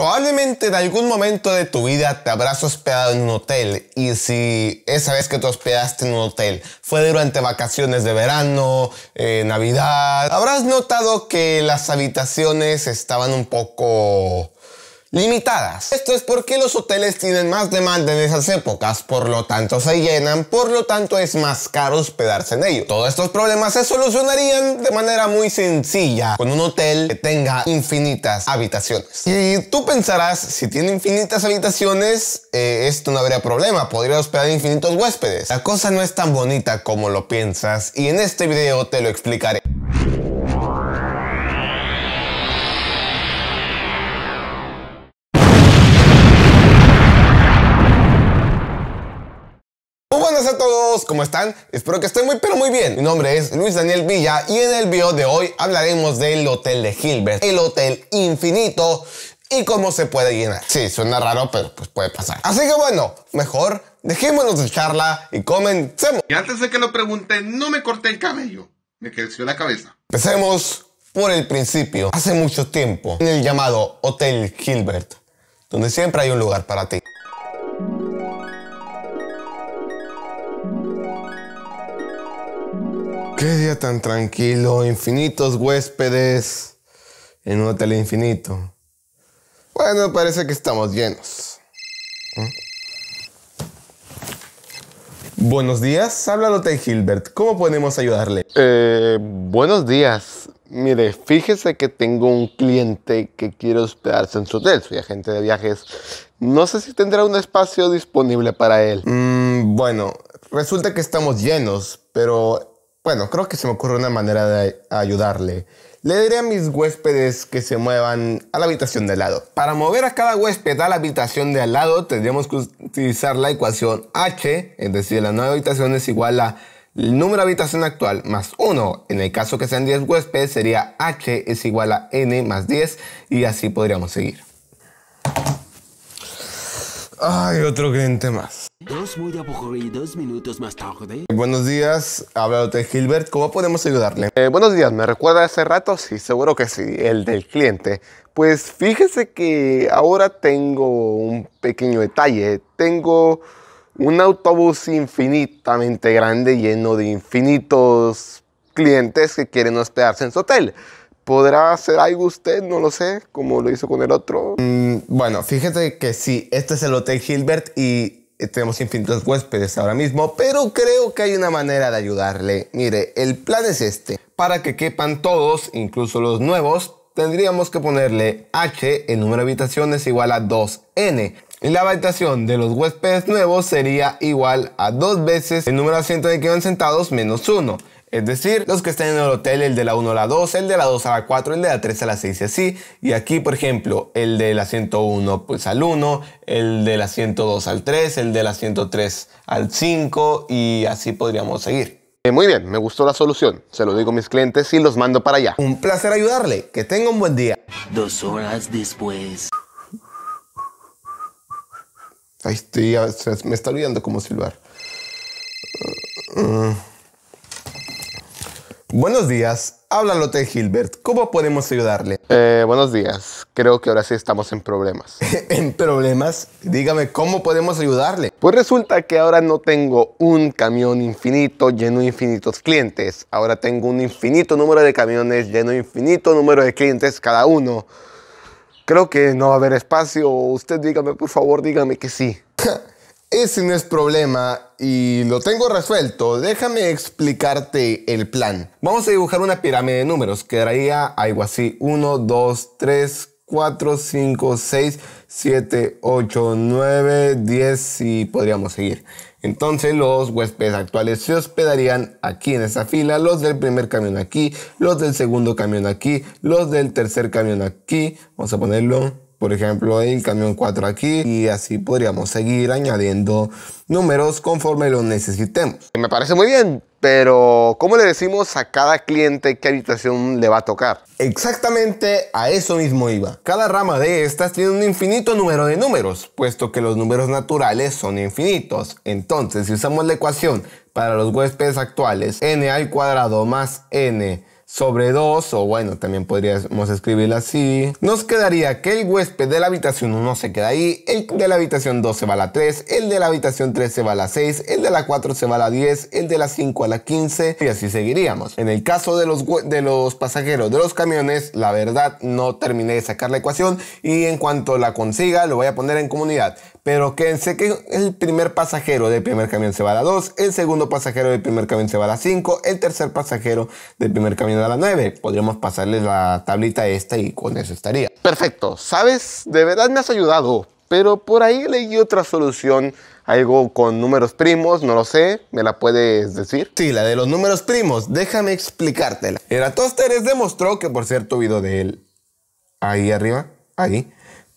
Probablemente en algún momento de tu vida te habrás hospedado en un hotel y si esa vez que te hospedaste en un hotel fue durante vacaciones de verano, eh, Navidad, habrás notado que las habitaciones estaban un poco limitadas. Esto es porque los hoteles tienen más demanda en esas épocas, por lo tanto se llenan, por lo tanto es más caro hospedarse en ellos. Todos estos problemas se solucionarían de manera muy sencilla con un hotel que tenga infinitas habitaciones. Y tú pensarás, si tiene infinitas habitaciones, eh, esto no habría problema, podría hospedar infinitos huéspedes. La cosa no es tan bonita como lo piensas y en este video te lo explicaré. ¿cómo están? Espero que estén muy pero muy bien. Mi nombre es Luis Daniel Villa y en el video de hoy hablaremos del Hotel de Gilbert, el Hotel Infinito y cómo se puede llenar. Sí, suena raro, pero pues puede pasar. Así que bueno, mejor dejémonos de charla y comencemos. Y antes de que lo pregunten, no me corté el cabello, me creció la cabeza. Empecemos por el principio, hace mucho tiempo, en el llamado Hotel Gilbert, donde siempre hay un lugar para ti. Qué día tan tranquilo, infinitos huéspedes en un hotel infinito. Bueno, parece que estamos llenos. ¿Mm? Buenos días, habla el Hotel Hilbert. ¿Cómo podemos ayudarle? Eh, buenos días. Mire, fíjese que tengo un cliente que quiere hospedarse en su hotel. Soy agente de viajes. No sé si tendrá un espacio disponible para él. Mm, bueno, resulta que estamos llenos, pero bueno, creo que se me ocurre una manera de ayudarle. Le diré a mis huéspedes que se muevan a la habitación de al lado. Para mover a cada huésped a la habitación de al lado, tendríamos que utilizar la ecuación H, es decir, la nueva habitación es igual a el número de habitación actual más 1. En el caso que sean 10 huéspedes, sería H es igual a N más 10 y así podríamos seguir. Ay, otro cliente más. Dos muy aburridos minutos más tarde. Buenos días, habla Hotel Gilbert. ¿Cómo podemos ayudarle? Eh, buenos días, ¿me recuerda hace rato? Sí, seguro que sí, el del cliente. Pues fíjese que ahora tengo un pequeño detalle. Tengo un autobús infinitamente grande lleno de infinitos clientes que quieren hospedarse en su hotel. ¿Podrá hacer algo usted? No lo sé, como lo hizo con el otro. Mm, bueno, fíjese que sí, este es el Hotel Gilbert y eh, tenemos infinitos huéspedes ahora mismo, pero creo que hay una manera de ayudarle. Mire, el plan es este. Para que quepan todos, incluso los nuevos, tendríamos que ponerle h, el número de habitaciones igual a 2n. Y la habitación de los huéspedes nuevos sería igual a 2 veces el número de asientos que van sentados menos 1. Es decir, los que estén en el hotel, el de la 1 a la 2, el de la 2 a la 4, el de la 3 a la 6 y así. Y aquí, por ejemplo, el de la 101 pues al 1, el de la 102 al 3, el de la 103 al 5 y así podríamos seguir. Eh, muy bien, me gustó la solución. Se lo digo a mis clientes y los mando para allá. Un placer ayudarle. Que tenga un buen día. Dos horas después. Ahí estoy, me está olvidando cómo silbar. Uh, uh. Buenos días, habla Lotte Gilbert. ¿Cómo podemos ayudarle? Eh, buenos días, creo que ahora sí estamos en problemas. ¿En problemas? Dígame, ¿cómo podemos ayudarle? Pues resulta que ahora no tengo un camión infinito lleno de infinitos clientes. Ahora tengo un infinito número de camiones lleno de infinito número de clientes cada uno. Creo que no va a haber espacio. Usted dígame, por favor, dígame que sí. Ese no es problema y lo tengo resuelto. Déjame explicarte el plan. Vamos a dibujar una pirámide de números. Quedaría algo así. 1, 2, 3, 4, 5, 6, 7, 8, 9, 10 y podríamos seguir. Entonces los huéspedes actuales se hospedarían aquí en esa fila, los del primer camión aquí, los del segundo camión aquí, los del tercer camión aquí. Vamos a ponerlo por ejemplo el camión 4 aquí y así podríamos seguir añadiendo números conforme los necesitemos. Me parece muy bien, pero ¿cómo le decimos a cada cliente qué habitación le va a tocar? Exactamente a eso mismo iba. Cada rama de estas tiene un infinito número de números, puesto que los números naturales son infinitos. Entonces, si usamos la ecuación para los huéspedes actuales, n al cuadrado más n sobre 2, o bueno, también podríamos escribirla así. Nos quedaría que el huésped de la habitación 1 se queda ahí, el de la habitación 2 se va a la 3, el de la habitación 3 se va a la 6, el de la 4 se va a la 10, el de la 5 a la 15, y así seguiríamos. En el caso de los, de los pasajeros de los camiones, la verdad no terminé de sacar la ecuación, y en cuanto la consiga, lo voy a poner en comunidad. Pero quédense que el primer pasajero del primer camión se va a la 2, el segundo pasajero del primer camión se va a la 5, el tercer pasajero del primer camión a la 9. Podríamos pasarles la tablita esta y con eso estaría. Perfecto, ¿sabes? De verdad me has ayudado, pero por ahí leí otra solución, algo con números primos, no lo sé, ¿me la puedes decir? Sí, la de los números primos, déjame explicártela. Eratóstenes demostró que, por cierto, video de él, ahí arriba, ahí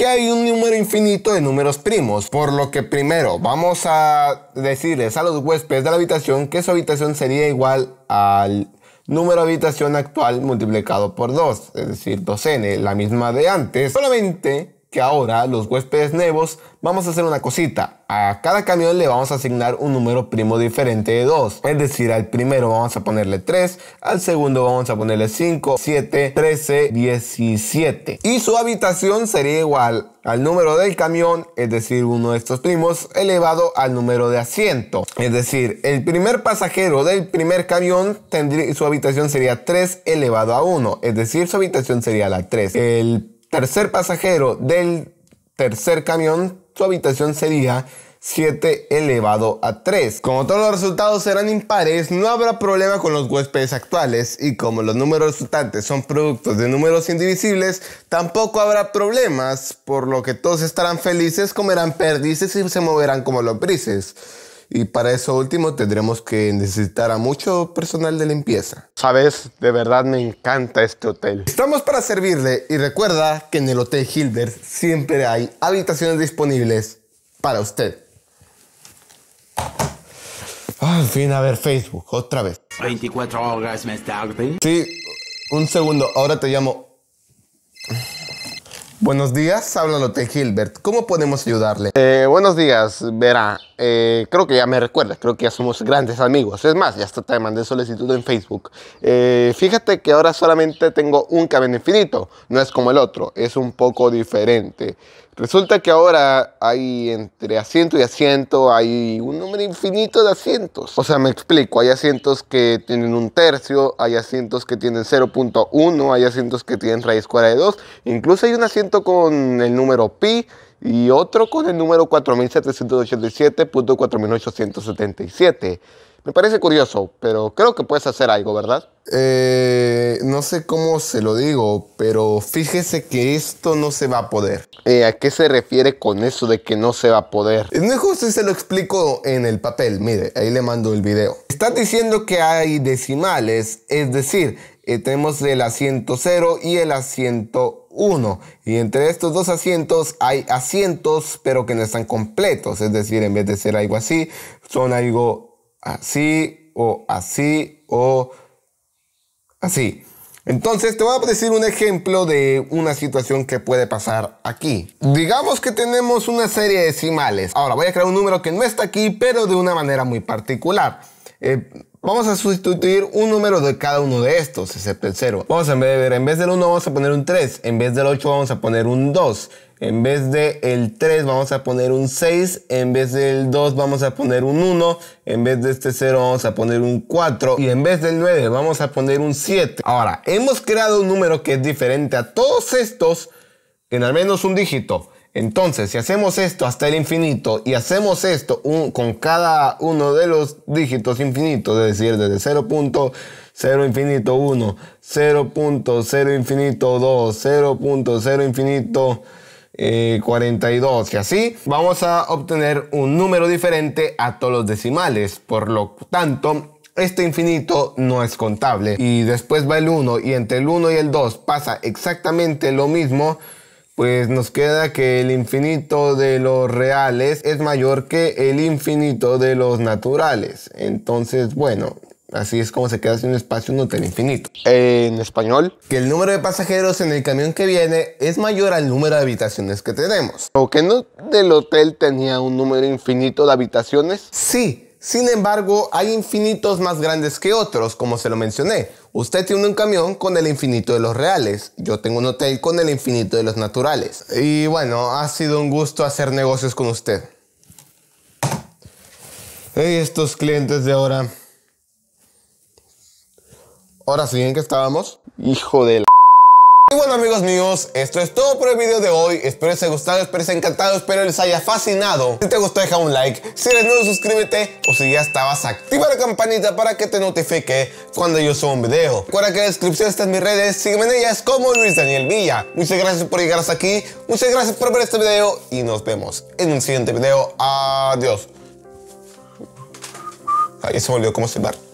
que hay un número infinito de números primos, por lo que primero vamos a decirles a los huéspedes de la habitación que su habitación sería igual al número de habitación actual multiplicado por 2, es decir, 2n, la misma de antes, solamente que ahora los huéspedes nuevos vamos a hacer una cosita. A cada camión le vamos a asignar un número primo diferente de 2. Es decir, al primero vamos a ponerle 3, al segundo vamos a ponerle 5, 7, 13, 17. Y su habitación sería igual al número del camión, es decir, uno de estos primos, elevado al número de asiento. Es decir, el primer pasajero del primer camión, tendría, su habitación sería 3 elevado a 1. Es decir, su habitación sería la 3. El tercer pasajero del tercer camión, su habitación sería 7 elevado a 3. Como todos los resultados serán impares, no habrá problema con los huéspedes actuales y como los números resultantes son productos de números indivisibles, tampoco habrá problemas, por lo que todos estarán felices, comerán perdices y se moverán como los brises. Y para eso último tendremos que necesitar a mucho personal de limpieza. Sabes, de verdad me encanta este hotel. Estamos para servirle y recuerda que en el Hotel Hilbert siempre hay habitaciones disponibles para usted. al fin, a ver Facebook, otra vez. 24 horas más tarde. Sí, un segundo, ahora te llamo Buenos días, habla Lotte Gilbert. ¿Cómo podemos ayudarle? Eh, buenos días, Verá. Eh, creo que ya me recuerda creo que ya somos grandes amigos. Es más, ya hasta te mandé solicitud en Facebook. Eh, fíjate que ahora solamente tengo un cabello infinito, no es como el otro, es un poco diferente. Resulta que ahora hay entre asiento y asiento, hay un número infinito de asientos. O sea, me explico, hay asientos que tienen un tercio, hay asientos que tienen 0.1, hay asientos que tienen raíz cuadrada de 2, incluso hay un asiento con el número pi y otro con el número 4787.4877. Me parece curioso, pero creo que puedes hacer algo, ¿verdad? Eh, no sé cómo se lo digo, pero fíjese que esto no se va a poder. Eh, ¿A qué se refiere con eso de que no se va a poder? Mejor eh, si se lo explico en el papel, mire, ahí le mando el video. Estás diciendo que hay decimales, es decir, tenemos el asiento 0 y el asiento 1. Y entre estos dos asientos hay asientos, pero que no están completos, es decir, en vez de ser algo así, son algo así o así o así. Entonces te voy a decir un ejemplo de una situación que puede pasar aquí. Digamos que tenemos una serie de decimales. Ahora voy a crear un número que no está aquí, pero de una manera muy particular. Eh, vamos a sustituir un número de cada uno de estos, excepto el 0. Vamos a ver, en vez del 1 vamos a poner un 3, en vez del 8 vamos a poner un 2, en vez del 3 vamos a poner un 6, en vez del 2 vamos a poner un 1, en vez de este 0 vamos a poner un 4 y en vez del 9 vamos a poner un 7. Ahora, hemos creado un número que es diferente a todos estos en al menos un dígito. Entonces, si hacemos esto hasta el infinito y hacemos esto con cada uno de los dígitos infinitos, es decir, desde 0.0 infinito 1, 0.0 infinito 2, 0.0 infinito 42 eh, y así, vamos a obtener un número diferente a todos los decimales. Por lo tanto, este infinito no es contable. Y después va el 1 y entre el 1 y el 2 pasa exactamente lo mismo pues nos queda que el infinito de los reales es mayor que el infinito de los naturales. Entonces, bueno, Así es como se queda sin un espacio un hotel infinito. En español. Que el número de pasajeros en el camión que viene es mayor al número de habitaciones que tenemos. ¿O que no del hotel tenía un número infinito de habitaciones? Sí. Sin embargo, hay infinitos más grandes que otros, como se lo mencioné. Usted tiene un camión con el infinito de los reales. Yo tengo un hotel con el infinito de los naturales. Y bueno, ha sido un gusto hacer negocios con usted. Y estos clientes de ahora. Ahora sí, ¿en qué estábamos? Hijo de la. Y bueno amigos míos, esto es todo por el video de hoy. Espero les haya gustado, espero les haya encantado, espero les haya fascinado. Si te gustó deja un like, si eres nuevo suscríbete o si ya estabas activa la campanita para que te notifique cuando yo suba un video. Recuerda que en la descripción están mis redes, sígueme en ellas como Luis Daniel Villa. Muchas gracias por llegar hasta aquí, muchas gracias por ver este video y nos vemos en un siguiente video. Adiós. Ahí se me olvidó cómo silbar.